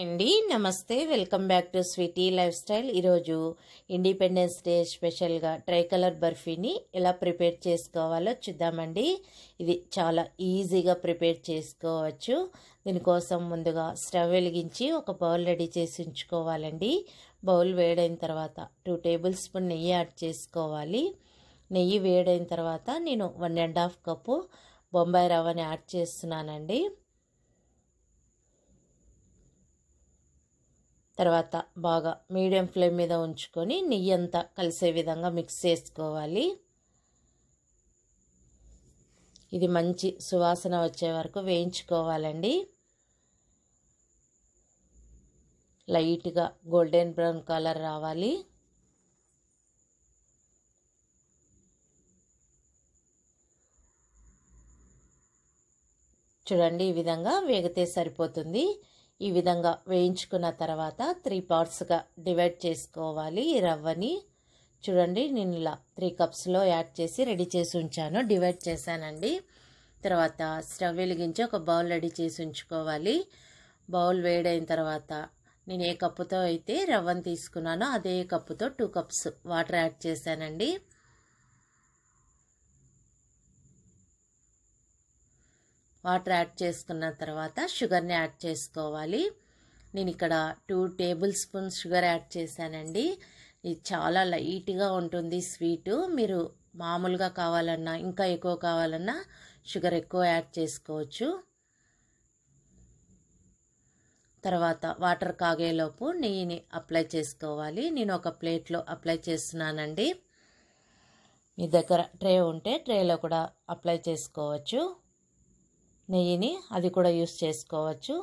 అండి నమస్తే welcome back to sweety life style ఈరోజు ఇండిపెండెన్స్ డే స్పెషల్గా ట్రై కలర్ బర్ఫీని ఎలా ప్రిపేర్ చేసుకోవాలో చూద్దామండి ఇది చాలా ఈజీగా ప్రిపేర్ చేసుకోవచ్చు దీనికోసం ముందుగా స్టవ్ వెలిగించి ఒక బౌల్ రెడీ చేసి ఉంచుకోవాలండి బౌల్ వేడైన తర్వాత టూ టేబుల్ స్పూన్ నెయ్యి యాడ్ చేసుకోవాలి నెయ్యి వేడైన తర్వాత నేను one and half cup Bombay రవ్వని యాడ్ చేస్తున్నానండి తర్వాత బాగా మీడియం ఫ్లేమ్ మీద ఉంచుకొని నెయ్యి అంతా కలిసే విధంగా మిక్స్ చేసుకోవాలి ఇది మంచి సువాసన వచ్చే వరకు వేయించుకోవాలండి లైట్గా గోల్డెన్ బ్రౌన్ కలర్ రావాలి చూడండి ఈ విధంగా వేగితే సరిపోతుంది ఈ విధంగా వేయించుకున్న తర్వాత త్రీ పార్ట్స్గా డివైడ్ చేసుకోవాలి ఈ రవ్వని చూడండి నేను ఇలా త్రీ కప్స్లో యాడ్ చేసి రెడీ చేసి ఉంచాను డివైడ్ చేశానండి తర్వాత స్టవ్ వెలిగించి ఒక బౌల్ రెడీ చేసి ఉంచుకోవాలి బౌల్ వేడైన తర్వాత నేను ఏ కప్పుతో అయితే రవ్వను తీసుకున్నానో అదే కప్పుతో టూ కప్స్ వాటర్ యాడ్ చేశానండి వాటర్ యాడ్ చేసుకున్న తర్వాత షుగర్ని యాడ్ చేసుకోవాలి నేను ఇక్కడ two table spoons sugar add చేశానండి ఇది చాలా లైట్గా ఉంటుంది స్వీటు మీరు మామూలుగా కావాలన్నా ఇంకా ఎక్కువ కావాలన్నా షుగర్ ఎక్కువ యాడ్ చేసుకోవచ్చు తర్వాత వాటర్ కాగేలోపు నెయ్యిని అప్లై చేసుకోవాలి నేను ఒక ప్లేట్లో అప్లై చేస్తున్నానండి మీ దగ్గర ట్రే ఉంటే ట్రేలో కూడా అప్లై చేసుకోవచ్చు నెయ్యిని అది కూడా యూస్ చేసుకోవచ్చు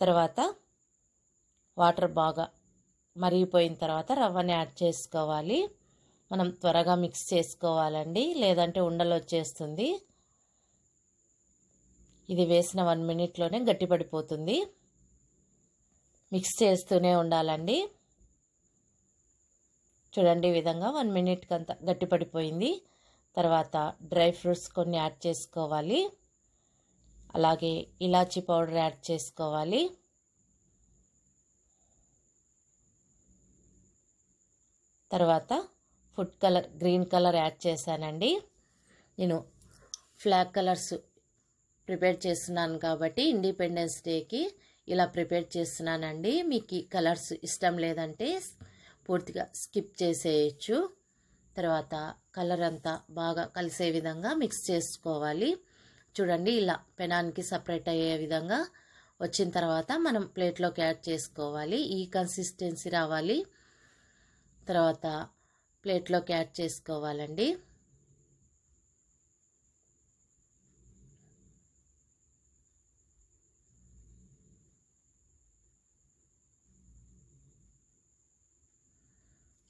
తర్వాత వాటర్ బాగా మరిగిపోయిన తర్వాత రవ్వని యాడ్ చేసుకోవాలి మనం త్వరగా మిక్స్ చేసుకోవాలండి లేదంటే ఉండలు వచ్చేస్తుంది ఇది వేసిన వన్ మినిట్లోనే గట్టిపడిపోతుంది మిక్స్ చేస్తూనే ఉండాలండి చూడండి ఈ విధంగా వన్ మినిట్కి అంత గట్టిపడిపోయింది తర్వాత డ్రై ఫ్రూట్స్ కొన్ని యాడ్ చేసుకోవాలి అలాగే ఇలాచీ పౌడర్ యాడ్ చేసుకోవాలి తర్వాత food colour green colour add చేశానండి నేను ఫ్లాగ్ కలర్స్ ప్రిపేర్ చేస్తున్నాను కాబట్టి ఇండిపెండెన్స్ డేకి ఇలా ప్రిపేర్ చేస్తున్నానండి మీకు కలర్స్ ఇష్టం లేదంటే పూర్తిగా స్కిప్ చేసేయచ్చు తర్వాత కలర్ అంతా బాగా కలిసే విధంగా మిక్స్ చేసుకోవాలి చూడండి ఇలా పెనాన్కి సపరేట్ అయ్యే విధంగా వచ్చిన తర్వాత మనం ప్లేట్లోకి యాడ్ చేసుకోవాలి ఈ కన్సిస్టెన్సీ రావాలి తర్వాత ప్లేట్లోకి యాడ్ చేసుకోవాలండి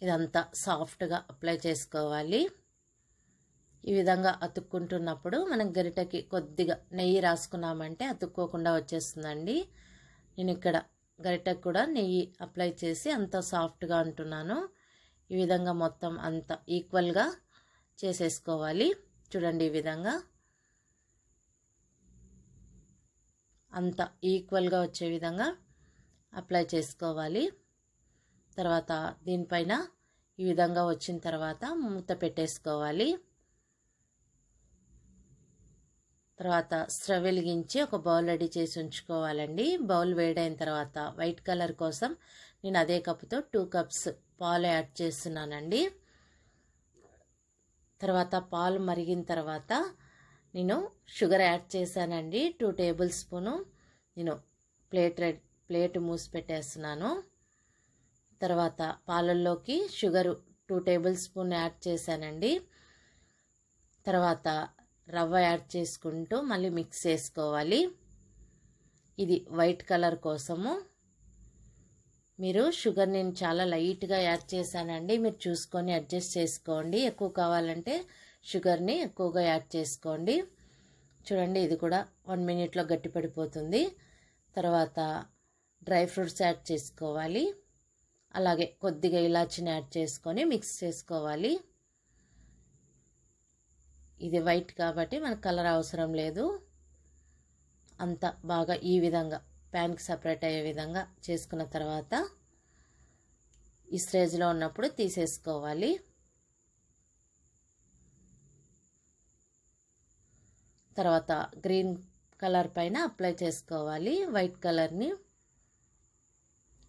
ఇదంతా సాఫ్ట్గా అప్లై చేసుకోవాలి ఈ విధంగా అతుక్కుంటున్నప్పుడు మనం గరిటకి కొద్దిగా నెయ్యి రాసుకున్నామంటే అతుక్కోకుండా వచ్చేస్తుందండి నేను ఇక్కడ గరిటకు కూడా నెయ్యి అప్లై చేసి అంత సాఫ్ట్గా అంటున్నాను ఈ విధంగా మొత్తం అంత ఈక్వల్గా చేసేసుకోవాలి చూడండి ఈ విధంగా అంత ఈక్వల్గా వచ్చే విధంగా అప్లై చేసుకోవాలి తర్వాత దీనిపైన ఈ విధంగా వచ్చిన తర్వాత మూత పెట్టేసుకోవాలి తర్వాత స్ట్రవ్ వెలిగించి ఒక బౌల్ రెడీ చేసి ఉంచుకోవాలండి బౌల్ వేడైన తర్వాత వైట్ కలర్ కోసం నేను అదే కప్తో టూ కప్స్ పాలు యాడ్ చేస్తున్నానండి తర్వాత పాలు మరిగిన తర్వాత నేను షుగర్ యాడ్ చేశానండి టూ టేబుల్ స్పూను నేను ప్లేట్ రెడ్ ప్లేట్ మూసి పెట్టేస్తున్నాను తర్వాత పాలల్లోకి sugar two table spoon add చేశానండి తర్వాత రవ్వ యాడ్ చేసుకుంటూ మళ్ళీ మిక్స్ చేసుకోవాలి ఇది వైట్ కలర్ కోసము మీరు షుగర్ నేను చాలా లైట్గా యాడ్ చేశానండి మీరు చూసుకొని అడ్జస్ట్ చేసుకోండి ఎక్కువ కావాలంటే షుగర్ని ఎక్కువగా యాడ్ చేసుకోండి చూడండి ఇది కూడా వన్ మినిట్లో గట్టిపడిపోతుంది తర్వాత డ్రై ఫ్రూట్స్ యాడ్ చేసుకోవాలి అలాగే కొద్దిగా ఇలాచిని యాడ్ చేసుకొని మిక్స్ చేసుకోవాలి ఇది వైట్ కాబట్టి మనకు కలర్ అవసరం లేదు అంత బాగా ఈ విధంగా ప్యాన్కి సపరేట్ అయ్యే విధంగా చేసుకున్న తర్వాత ఈ స్టేజ్లో ఉన్నప్పుడు తీసేసుకోవాలి తర్వాత గ్రీన్ కలర్ పైన అప్లై చేసుకోవాలి వైట్ కలర్ని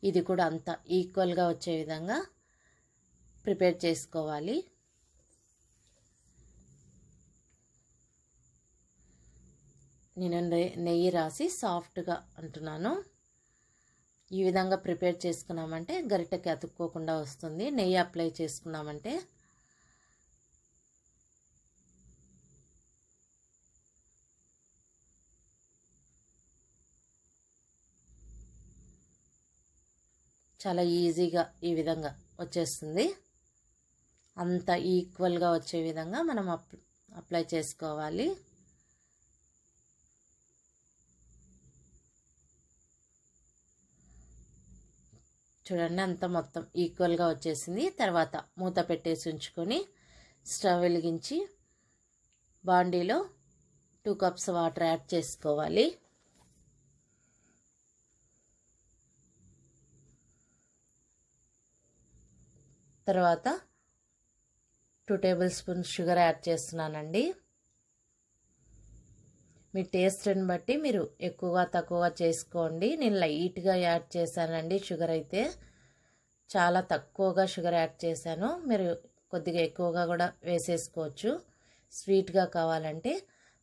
ఇది కూడా అంత ఈక్వల్గా వచ్చే విధంగా ప్రిపేర్ చేసుకోవాలి నేను నెయ్యి రాసి సాఫ్ట్గా అంటున్నాను ఈ విధంగా ప్రిపేర్ చేసుకున్నామంటే గరిటెకి అతుక్కోకుండా వస్తుంది నెయ్యి అప్లై చేసుకున్నామంటే చాలా ఈజీగా ఈ విధంగా వచ్చేస్తుంది అంత ఈక్వల్గా వచ్చే విధంగా మనం అప్లై చేసుకోవాలి చూడండి అంత మొత్తం ఈక్వల్గా వచ్చేసింది తర్వాత మూత పెట్టేసి ఉంచుకొని స్టవ్ వెలిగించి బాండీలో టూ కప్స్ వాటర్ యాడ్ చేసుకోవాలి తర్వాత two table spoon sugar add చేస్తున్నానండి మీ టేస్ట్ని బట్టి మీరు ఎక్కువ తక్కువ చేసుకోండి నేను లైట్గా యాడ్ చేశానండి షుగర్ అయితే చాలా తక్కువగా షుగర్ యాడ్ చేశాను మీరు కొద్దిగా ఎక్కువగా కూడా వేసేసుకోవచ్చు స్వీట్గా కావాలంటే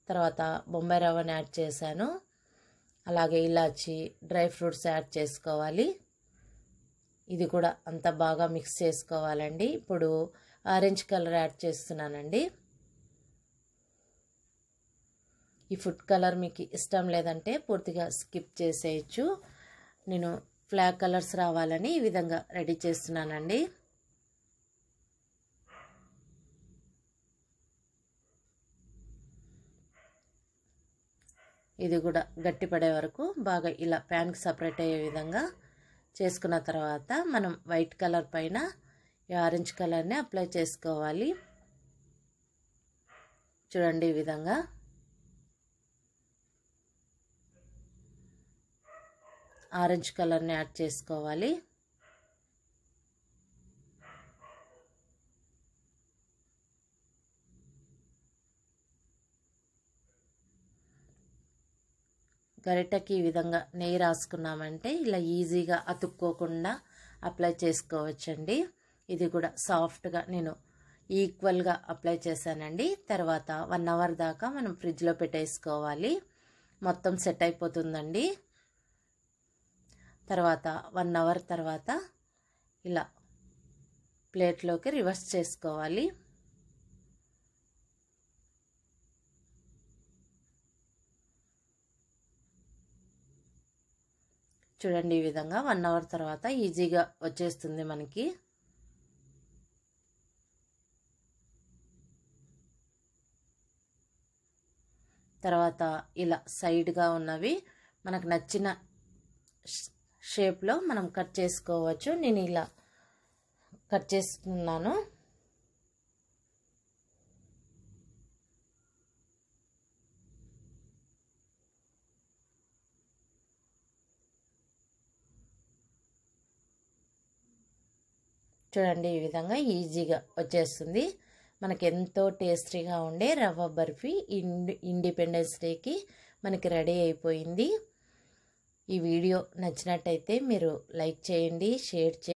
తర్వాత బొంబాయి రవ్వని యాడ్ చేశాను అలాగే ఇలాచి డ్రై ఫ్రూట్స్ యాడ్ చేసుకోవాలి ఇది కూడా అంత బాగా మిక్స్ చేసుకోవాలండి ఇప్పుడు ఆరెంజ్ కలర్ యాడ్ చేస్తున్నానండి ఈ ఫుడ్ కలర్ మీకు ఇష్టం లేదంటే పూర్తిగా స్కిప్ చేసేయచ్చు నేను ఫ్లాగ్ కలర్స్ రావాలని ఈ విధంగా రెడీ చేస్తున్నానండి ఇది కూడా గట్టిపడే వరకు బాగా ఇలా ప్యాన్కి సపరేట్ అయ్యే విధంగా చేసుకున్న తర్వాత మనం వైట్ కలర్ పైన ఆరెంజ్ కలర్ని అప్లై చేసుకోవాలి చూడండి ఈ విధంగా ఆరెంజ్ కలర్ని యాడ్ చేసుకోవాలి గరిటకి ఈ విధంగా నెయ్యి రాసుకున్నామంటే ఇలా ఈజీగా అతుక్కోకుండా అప్లై చేసుకోవచ్చండి ఇది కూడా సాఫ్ట్గా నేను ఈక్వల్గా అప్లై చేశానండి తర్వాత వన్ అవర్ దాకా మనం ఫ్రిడ్జ్లో పెట్టేసుకోవాలి మొత్తం సెట్ అయిపోతుందండి తర్వాత వన్ అవర్ తర్వాత ఇలా ప్లేట్లోకి రివర్స్ చేసుకోవాలి చూడండి ఈ విధంగా వన్ అవర్ తర్వాత ఈజీగా వచ్చేస్తుంది మనకి తర్వాత ఇలా సైడ్గా ఉన్నవి మనకు నచ్చిన షేప్లో మనం కట్ చేసుకోవచ్చు నేను ఇలా కట్ చేసుకున్నాను చూడండి ఈ విధంగా ఈజీగా వచ్చేస్తుంది మనకి ఎంతో టేస్టీగా ఉండే రవ్వ బర్ఫీ ఇండిపెండెన్స్ డేకి మనకి రెడీ అయిపోయింది ఈ వీడియో నచ్చినట్టయితే మీరు లైక్ చేయండి షేర్ చేయండి